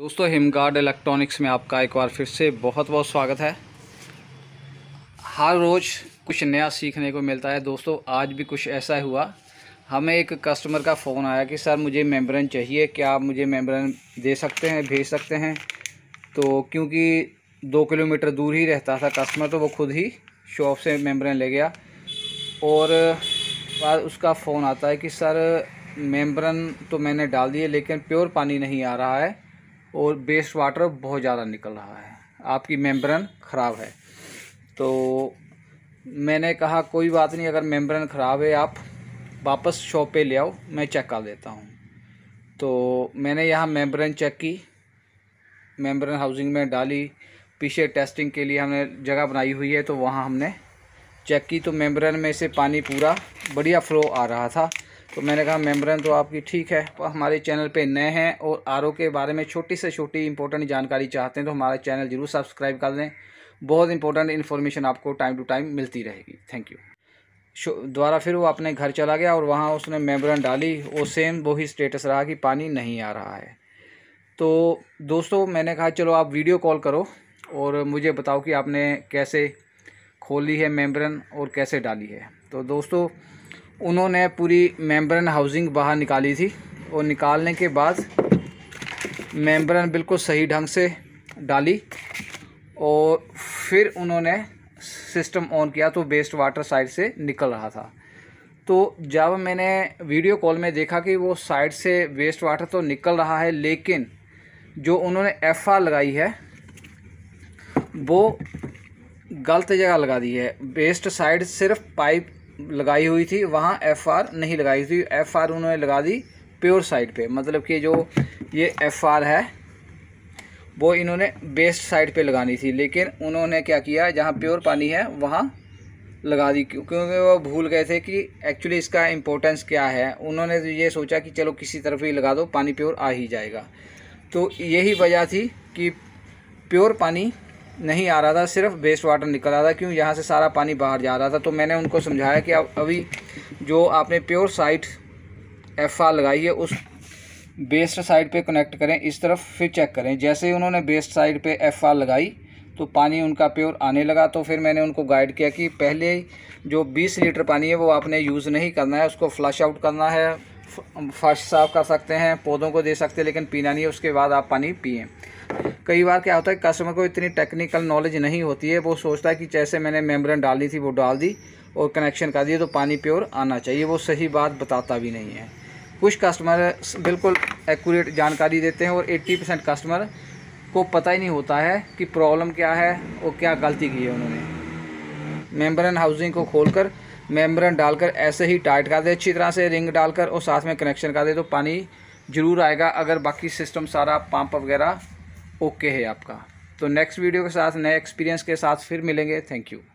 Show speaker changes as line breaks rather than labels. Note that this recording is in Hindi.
दोस्तों हिमगार्ड इलेक्ट्रॉनिक्स में आपका एक बार फिर से बहुत बहुत स्वागत है हर रोज़ कुछ नया सीखने को मिलता है दोस्तों आज भी कुछ ऐसा हुआ हमें एक कस्टमर का फ़ोन आया कि सर मुझे मेम्बरन चाहिए क्या आप मुझे मेम्बरन दे सकते हैं भेज सकते हैं तो क्योंकि दो किलोमीटर दूर ही रहता था कस्टमर तो वो खुद ही शॉप से मेम्बरन ले गया और बाद उसका फ़ोन आता है कि सर मेम्बरन तो मैंने डाल दिए लेकिन प्योर पानी नहीं आ रहा है और वेस्ट वाटर बहुत ज़्यादा निकल रहा है आपकी मेम्ब्रेन ख़राब है तो मैंने कहा कोई बात नहीं अगर मेम्ब्रेन ख़राब है आप वापस शॉप पे ले आओ मैं चेक कर देता हूँ तो मैंने यहाँ मेम्ब्रेन चेक की मेम्ब्रेन हाउसिंग में डाली पीछे टेस्टिंग के लिए हमने जगह बनाई हुई है तो वहाँ हमने चेक की तो मेम्ब्रेन में से पानी पूरा बढ़िया फ्लो आ रहा था तो मैंने कहा मेम्ब्रेन तो आपकी ठीक है पर तो हमारे चैनल पे नए हैं और आर के बारे में छोटी से छोटी इंपॉर्टेंट जानकारी चाहते हैं तो हमारा चैनल जरूर सब्सक्राइब कर दें बहुत इंपॉर्टेंट इन्फॉर्मेशन आपको टाइम टू टाइम मिलती रहेगी थैंक यू दोबारा फिर वो अपने घर चला गया और वहाँ उसने मेम्ब्रेन डाली वो सेम वही स्टेटस रहा कि पानी नहीं आ रहा है तो दोस्तों मैंने कहा चलो आप वीडियो कॉल करो और मुझे बताओ कि आपने कैसे खोली है मेम्ब्रेन और कैसे डाली है तो दोस्तों उन्होंने पूरी मेम्ब्रेन हाउसिंग बाहर निकाली थी और निकालने के बाद मेम्ब्रेन बिल्कुल सही ढंग से डाली और फिर उन्होंने सिस्टम ऑन किया तो वेस्ट वाटर साइड से निकल रहा था तो जब मैंने वीडियो कॉल में देखा कि वो साइड से वेस्ट वाटर तो निकल रहा है लेकिन जो उन्होंने एफ लगाई है वो गलत जगह लगा दी है वेस्ट साइड सिर्फ पाइप लगाई हुई थी वहाँ एफ आर नहीं लगाई थी एफ आर उन्होंने लगा दी प्योर साइड पे मतलब कि जो ये एफ आर है वो इन्होंने बेस्ट साइड पे लगानी थी लेकिन उन्होंने क्या किया जहाँ प्योर पानी है वहाँ लगा दी क्योंकि वो भूल गए थे कि एक्चुअली इसका इम्पोर्टेंस क्या है उन्होंने तो ये सोचा कि चलो किसी तरफ ही लगा दो पानी प्योर आ ही जाएगा तो यही वजह थी कि प्योर पानी नहीं आ रहा था सिर्फ वेस्ट वाटर निकल रहा था क्यों यहाँ से सारा पानी बाहर जा रहा था तो मैंने उनको समझाया कि अब अभी जो आपने प्योर साइट एफ लगाई है उस बेस्ट साइड पे कनेक्ट करें इस तरफ फिर चेक करें जैसे ही उन्होंने बेस्ट साइड पे एफ लगाई तो पानी उनका प्योर आने लगा तो फिर मैंने उनको गाइड किया कि पहले जो 20 लीटर पानी है वो आपने यूज़ नहीं करना है उसको फ्लश आउट करना है फर्श साफ़ कर सकते हैं पौधों को दे सकते हैं लेकिन पीना नहीं है उसके बाद आप पानी पिए कई बार क्या होता है कस्टमर को इतनी टेक्निकल नॉलेज नहीं होती है वो सोचता है कि जैसे मैंने मेम्ब्रेन डाली थी वो डाल दी और कनेक्शन कर दिए तो पानी प्योर आना चाहिए वो सही बात बताता भी नहीं है कुछ कस्टमर बिल्कुल एक्यूरेट जानकारी देते हैं और 80 परसेंट कस्टमर को पता ही नहीं होता है कि प्रॉब्लम क्या है और क्या गलती की है उन्होंने मेम्ब्रेन हाउसिंग को खोलकर मेम्बरन डालकर ऐसे ही टाइट कर दे अच्छी तरह से रिंग डालकर और साथ में कनेक्शन कर दे तो पानी ज़रूर आएगा अगर बाकी सिस्टम सारा पंप वगैरह ओके है आपका तो नेक्स्ट वीडियो के साथ नए एक्सपीरियंस के साथ फिर मिलेंगे थैंक यू